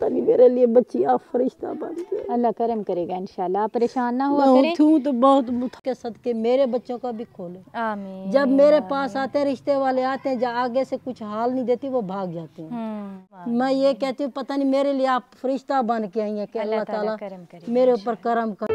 तनी मेरे लिए बच्ची आप फरिश्ता बन गए अल्लाह करम करेगा इंशाल्लाह परेशान ना हुआ करें थूं तो बहुत के सदके मेरे बच्चों का भी खोलो आमीन जब मेरे पास आते हैं रिश्ते वाले आते हैं जो आगे से कुछ हाल नहीं देती वो भाग जाते हैं हम्म। मैं ये कहती हूँ पता नहीं मेरे लिए आप फरिश्ता बन के आई है कि अल्लाह ताला मेरे ऊपर करम कर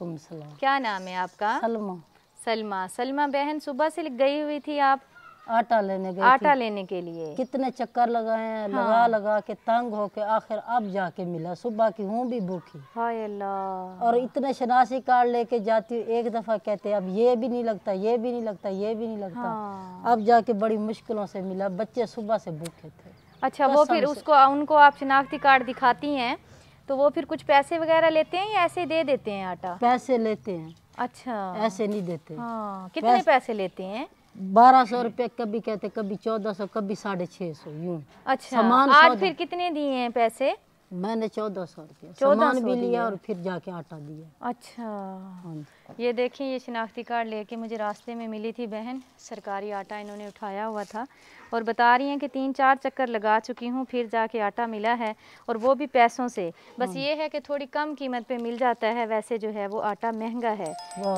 सलाम क्या नाम है आपका सलमा सलमा सलमा बहन सुबह से गई हुई थी आप आटा लेने गई आटा लेने के लिए कितने चक्कर लगाए हाँ। लगा लगा के तंग हो के आखिर अब जाके मिला सुबह की हूँ भी भूखी हाय अल्लाह और इतने शनासी कार्ड लेके जाती हूँ एक दफा कहते अब ये भी नहीं लगता ये भी नहीं लगता ये भी नहीं लगता हाँ। अब जाके बड़ी मुश्किलों से मिला बच्चे सुबह से भूखे थे अच्छा वो फिर उसको उनको आप शनाख्ती कार्ड दिखाती हैं तो वो फिर कुछ पैसे वगैरह लेते हैं या ऐसे दे देते हैं आटा पैसे लेते हैं अच्छा ऐसे नहीं देते हाँ कितने पैसे, पैसे लेते हैं बारह सौ रूपए कभी कहते कभी चौदह सौ कभी साढ़े छह सौ यू अच्छा आज फिर कितने दिए हैं पैसे मैंने चौदह सौ रुपये चौदह भी लिया और फिर जाके आटा दिया अच्छा हाँ ये देखें ये शिनाख्ती कार्ड लेके मुझे रास्ते में मिली थी बहन सरकारी आटा इन्होंने उठाया हुआ था और बता रही हैं कि तीन चार चक्कर लगा चुकी हूँ फिर जाके आटा मिला है और वो भी पैसों से बस हाँ। ये है कि थोड़ी कम कीमत पे मिल जाता है वैसे जो है वो आटा महंगा है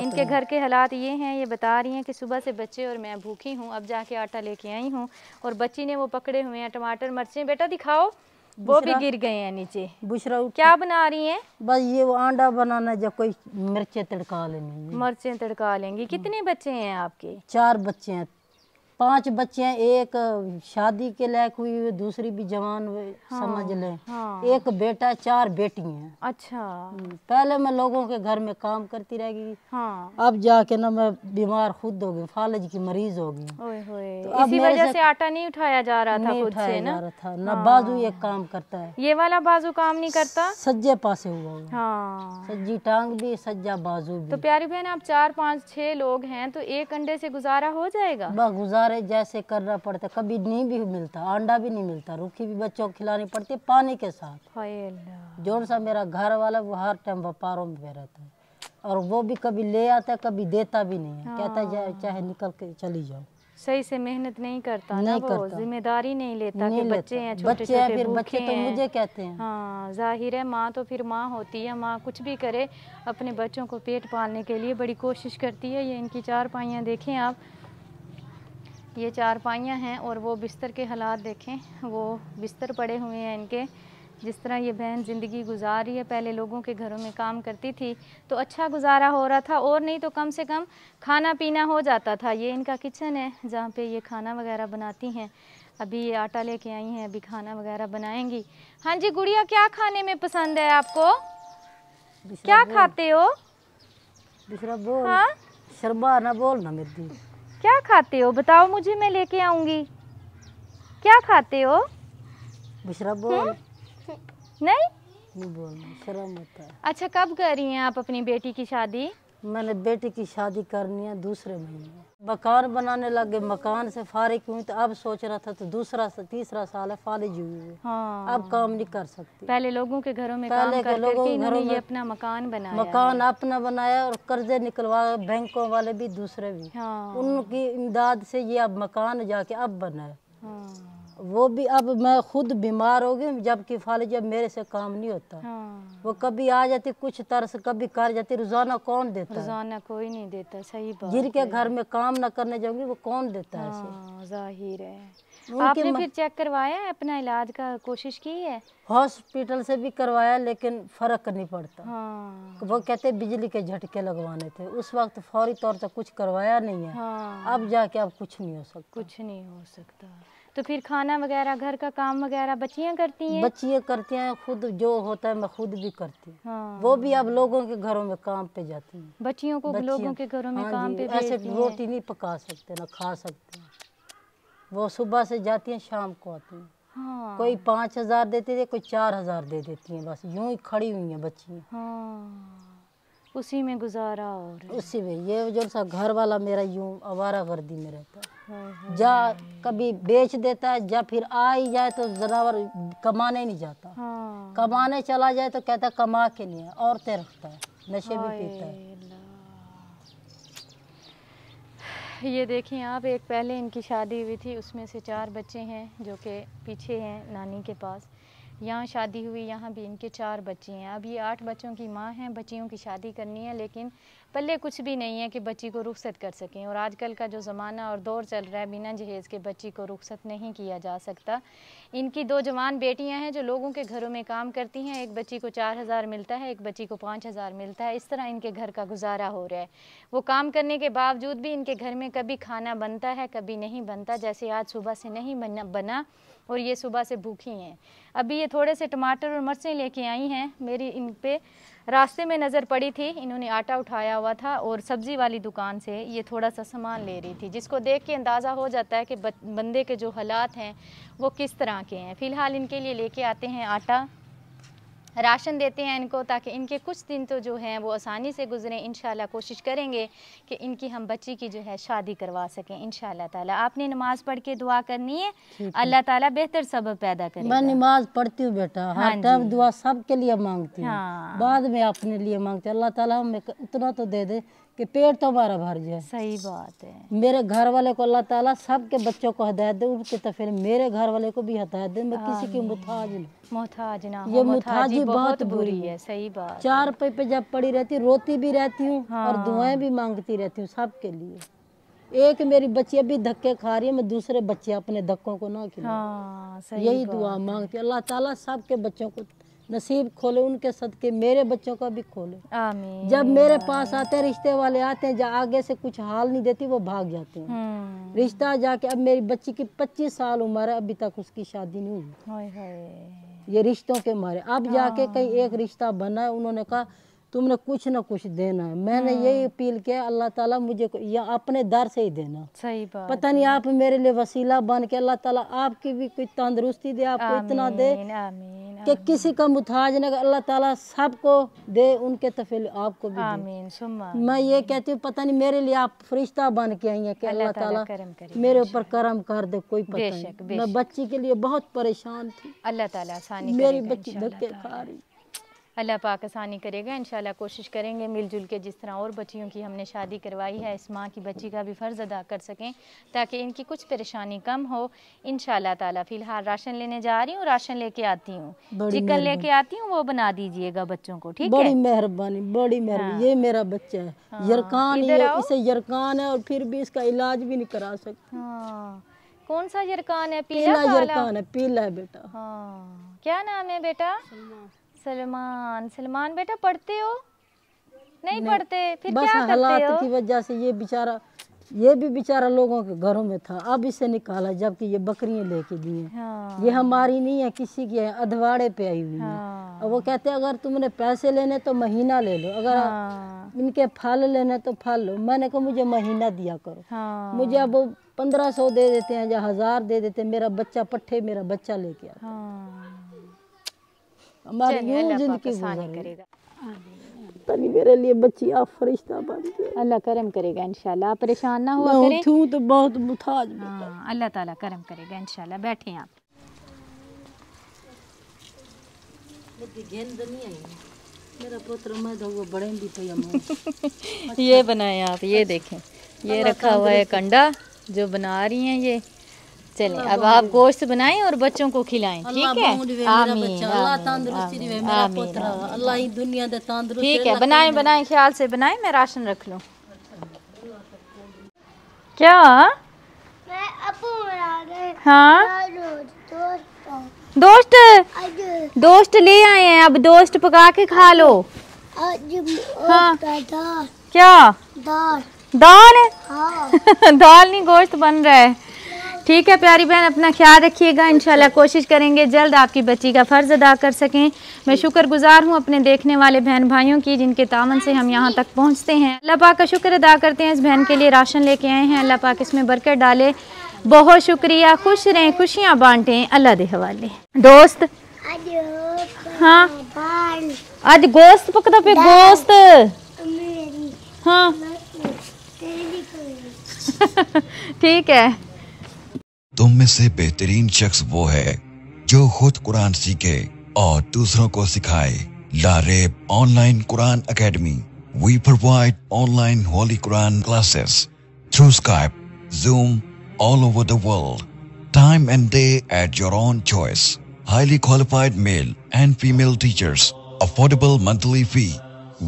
इनके घर के हालात ये हैं ये बता रही हैं कि सुबह से बच्चे और मैं भूखी हूँ अब जाके आटा लेके आई हूँ और बच्ची ने वो पकड़े हुए हैं टमाटर मिर्चें बेटा दिखाओ वो भी गिर गए हैं नीचे बुशरा क्या बना रही हैं बस ये वो आंडा बनाना जब कोई मिर्चें तड़का लेनी मिर्चें तड़का लेंगी कितने बच्चे हैं आपके चार बच्चे हैं पांच बच्चे एक शादी के लायक हुई हुई दूसरी भी जवान हाँ, समझ ले हाँ। एक बेटा चार बेटी हैं अच्छा हम्म, पहले मैं लोगों के घर में काम करती रहेगी हाँ। अब जाके ना मैं बीमार खुद हो गई फालज की मरीज हो गई तो इसी वजह से, आटा नहीं उठाया जा रहा था खुद से ना रहा था न हाँ। बाजू एक काम करता है ये वाला बाजू काम नहीं करता सज्जे पासे हुआ हाँ। सज्जी टांग भी सज्जा बाजू भी तो प्यारी बहन आप चार पाँच छह लोग हैं तो एक अंडे से गुजारा हो जाएगा सारे जैसे करना पड़ता है कभी नहीं भी मिलता अंडा भी नहीं मिलता रूखी भी बच्चों को खिलानी पड़ती है पानी के साथ जोन सा मेरा घर वाला वो हर टाइम व्यापारों में रहता है और वो भी कभी ले आता है कभी देता भी नहीं है हाँ। कहता जाए चाहे निकल के चली जाओ सही से मेहनत नहीं करता नहीं ना करता जिम्मेदारी नहीं लेता नहीं कि लेता। बच्चे हैं छोटे बच्चे हैं फिर बच्चे तो मुझे कहते हैं हाँ जाहिर है माँ तो फिर माँ होती है माँ कुछ भी करे अपने बच्चों को पेट पालने के लिए बड़ी कोशिश करती है ये इनकी चार पाइयाँ देखें आप ये चारपाइयाँ हैं और वो बिस्तर के हालात देखें वो बिस्तर पड़े हुए हैं इनके जिस तरह ये बहन ज़िंदगी गुजार रही है पहले लोगों के घरों में काम करती थी तो अच्छा गुजारा हो रहा था और नहीं तो कम से कम खाना पीना हो जाता था ये इनका किचन है जहाँ पे ये खाना वगैरह बनाती हैं अभी ये आटा लेके आई हैं अभी खाना वगैरह बनाएंगी हाँ जी गुड़िया क्या खाने में पसंद है आपको क्या खाते हो हाँ शर्मा ना बोल ना मेरी क्या खाते हो बताओ मुझे मैं लेके आऊंगी क्या खाते हो बिशरा बोल हम्म? नहीं बोल शर्म होता है अच्छा कब कर रही हैं आप अपनी बेटी की शादी मैंने बेटे की शादी करनी है दूसरे महीने मकान बनाने लग गए मकान से फारिक हुई तो अब सोच रहा था तो दूसरा तीसरा साल है फारिज हुई हाँ। अब काम नहीं कर सकती पहले लोगों के घरों में पहले काम के लोगों के घरों में अपना मकान बनाया मकान अपना बनाया और कर्जे निकलवा बैंकों वाले भी दूसरे भी हाँ। उनकी इमदाद से ये अब मकान जाके अब बनाया हाँ। वो भी अब मैं खुद बीमार हो गई जबकि फल जब मेरे से काम नहीं होता हाँ। वो कभी आ जाती कुछ तरस कभी कर जाती रोजाना कौन देता रोजाना कोई नहीं देता सही बात जिनके घर में काम ना करने जाऊंगी वो कौन देता हाँ, है जाहिर है आपने फिर चेक करवाया है अपना इलाज का कोशिश की है हॉस्पिटल से भी करवाया लेकिन फर्क नहीं पड़ता हाँ। वो कहते बिजली के झटके लगवाने थे उस वक्त फौरी तौर से कुछ करवाया नहीं है हाँ। अब जाके अब कुछ नहीं हो सकता कुछ नहीं हो सकता तो फिर खाना वगैरह घर का काम वगैरह बच्चियाँ करती हैं बच्चियाँ करती हैं खुद जो होता है मैं खुद भी करती हूँ हाँ। वो भी अब लोगों के घरों में काम पे जाती हैं बच्चियों को लोगों के घरों में हाँ काम पे ऐसे रोटी नहीं पका सकते ना खा सकते वो सुबह से जाती हैं शाम को आती हैं हाँ। कोई पाँच हज़ार देते थे कोई चार हज़ार दे देती हैं बस यूं ही खड़ी हुई हैं बच्चियाँ हाँ। उसी में गुजारा और उसी में ये जो सा घर वाला मेरा यूं आवारा वर्दी में रहता है हाँ, हाँ, हाँ। जा कभी बेच देता है जब फिर आ ही जाए तो जनावर कमाने नहीं जाता हाँ। कमाने चला जाए तो कहता है कमा के लिए औरतें रखता है नशे भी पीता है ये देखिए आप एक पहले इनकी शादी हुई थी उसमें से चार बच्चे हैं जो के पीछे हैं नानी के पास यहाँ शादी हुई यहाँ भी इनके चार बच्चे हैं अब ये आठ बच्चों की माँ हैं बच्चियों की शादी करनी है लेकिन पल्ले कुछ भी नहीं है कि बच्ची को रुखसत कर सकें और आजकल का जो ज़माना और दौर चल रहा है बिना जहेज़ के बच्ची को रुखसत नहीं किया जा सकता इनकी दो जवान बेटियाँ हैं जो लोगों के घरों में काम करती हैं एक बच्ची को चार हज़ार मिलता है एक बच्ची को पाँच हज़ार मिलता है इस तरह इनके घर का गुजारा हो रहा है वो काम करने के बावजूद भी इनके घर में कभी खाना बनता है कभी नहीं बनता जैसे आज सुबह से नहीं बना और ये सुबह से भूखी हैं अभी ये थोड़े से टमाटर और मिर्चें लेके आई हैं मेरी इन पर रास्ते में नज़र पड़ी थी इन्होंने आटा उठाया हुआ था और सब्ज़ी वाली दुकान से ये थोड़ा सा सामान ले रही थी जिसको देख के अंदाज़ा हो जाता है कि बंदे के जो हालात हैं वो किस तरह के हैं फ़िलहाल इनके लिए लेके आते हैं आटा राशन देते हैं इनको ताकि इनके कुछ दिन तो जो हैं वो आसानी से गुजरें इन कोशिश करेंगे कि इनकी हम बच्ची की जो है शादी करवा सकें इन ताला आपने नमाज पढ़ के दुआ करनी है अल्लाह ताला बेहतर सबब पैदा करें मैं नमाज पढ़ती हूँ बेटा हाँ टाइम दुआ सब के लिए मांगती हूँ हाँ। बाद में अपने लिए मांगती अल्लाह ताला हमें तो दे दे कि पेट तो हमारा भर जाए सही बात है मेरे घर वाले को अल्लाह ताला के बच्चों को हदायत दे उनके तो फिर मेरे घर वाले को भी हदायत दे मैं किसी की मुहताज मोहताज ना ये मुहताजी बहुत बुरी है सही बात चार पे पे जब पड़ी रहती रोती भी रहती हूँ हाँ। और दुआएं भी मांगती रहती हूँ सबके लिए एक मेरी बच्ची अभी धक्के खा रही है मैं दूसरे बच्चे अपने धक्कों को ना खिला हाँ, यही दुआ मांगती अल्लाह ताला सबके बच्चों को नसीब खोले उनके सदके मेरे बच्चों का भी खोले आमीन जब मेरे पास आते हैं रिश्ते वाले आते हैं आगे से कुछ हाल नहीं देती वो भाग जाते हैं हम्म। रिश्ता जाके अब मेरी बच्ची की पच्चीस साल उम्र है अभी तक उसकी शादी नहीं हुई ये रिश्तों के मारे अब जाके हाँ। कहीं एक रिश्ता बना है उन्होंने कहा तुमने कुछ ना कुछ देना है मैंने यही हाँ। अपील किया अल्लाह ताला मुझे या अपने दर से ही देना सही बात पता नहीं आप मेरे लिए वसीला बन के अल्लाह ताला आपकी भी कोई तंदरुस्ती दे आपको इतना दे कि हाँ। किसी का मुथाज न अल्लाह ताला सबको दे उनके तफेल आपको भी आमीन मैं ये कहती हूँ पता नहीं मेरे लिए आप फरिश्ता बन के आई है कि अल्लाह ताला, मेरे हाँ ऊपर करम कर दे कोई पता नहीं मैं बच्ची के लिए बहुत परेशान थी अल्लाह ताला मेरी बच्ची धक्के खा रही अल्लाह पाक आसानी करेगा इन कोशिश करेंगे मिलजुल के जिस तरह और बच्चियों की हमने शादी करवाई है इस माँ की बच्ची का भी फ़र्ज़ अदा कर सकें ताकि इनकी कुछ परेशानी कम हो इन ताला फ़िलहाल राशन लेने जा रही हूँ राशन लेके आती हूँ चिकन लेके आती हूँ वो बना दीजिएगा बच्चों को ठीक है बड़ी मेहरबानी बड़ी मेहरबानी हाँ। ये मेरा बच्चा है हाँ। यरकान इसे यरकान है और फिर भी इसका इलाज भी नहीं करा सकती हाँ। कौन सा यरकान है पीला यरकान है पीला है बेटा हाँ क्या नाम है बेटा सलमान सलमान बेटा पढ़ते हो नहीं, नहीं पढ़ते फिर बस क्या हालात की वजह से ये बेचारा ये भी बेचारा लोगों के घरों में था अब इसे निकाला जबकि ये बकरियां लेके दी हैं हाँ। ये हमारी नहीं है किसी की है अधवाड़े पे आई हुई हाँ। है वो कहते हैं अगर तुमने पैसे लेने तो महीना ले लो अगर हाँ। इनके फल लेने तो फल लो मैंने कहा मुझे महीना दिया करो हाँ। मुझे अब पंद्रह सौ दे देते हैं या हजार दे देते हैं मेरा बच्चा पट्टे मेरा बच्चा लेके आता हाँ। जिंदगी तनी मेरे लिए बच्ची आप फरिश्ता बन गए अल्लाह करम करेगा इंशाल्लाह परेशान ना हुआ करें तो बहुत मुताज हाँ, अल्लाह ताला करम करेगा इंशाल्लाह बैठे आप मेरा मैं तो वो बड़े भी तो ये बनाए आप ये देखें ये रखा हुआ है कंडा जो बना रही हैं ये चले अब आप गोश्त बनाएं और बच्चों को खिलाएं ठीक है ठीक है बनाए बनाए ख्याल से बनाए मैं राशन रख लूँ क्या हाँ दोस्त दोस्त ले आए हैं अब दोस्त पका के खा लो हाँ क्या दाल दाल हाँ। दाल नहीं गोश्त बन रहा है ठीक है प्यारी बहन अपना ख्याल रखिएगा इंशाल्लाह कोशिश करेंगे जल्द आपकी बच्ची का फ़र्ज़ अदा कर सकें मैं शुक्रगुजार हूँ अपने देखने वाले बहन भाइयों की जिनके तावन से हम यहाँ तक पहुँचते हैं अल्लाह पाक का शुक्र अदा करते हैं इस बहन के लिए राशन लेके आए हैं अल्लाह पाक इसमें बरकत डाले बहुत शुक्रिया खुश रहें खुशियाँ बांटें अल्लाह के हवाले दोस्त हाँ आज गोश्त पकता पे गोश्त हाँ ठीक है तुम में से बेहतरीन शख्स वो है जो खुद कुरान सीखे और दूसरों को सिखाए Lareb online Quran academy we provide online holy Quran classes through Skype Zoom all over the world time and day at your own choice highly qualified male and female teachers affordable monthly fee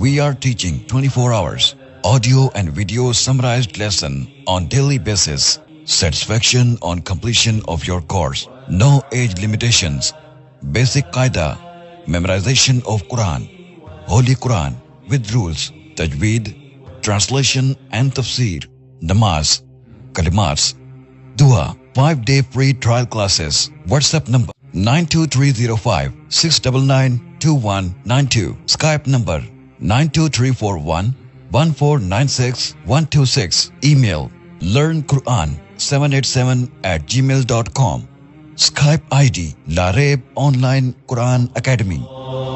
we are teaching twenty four hours audio and video summarise lesson on daily basis Satisfaction on completion of your course. No age limitations. Basic qaida, Memorization of Quran. Holy Quran with rules. Tajweed. Translation and Tafsir. Namaz. Kalimats. Dua. 5-day free trial classes. WhatsApp number 92305 699 2192. Skype number 92341 126 Email learn Quran 787 at gmail.com. Skype ID Lareb Online Quran Academy.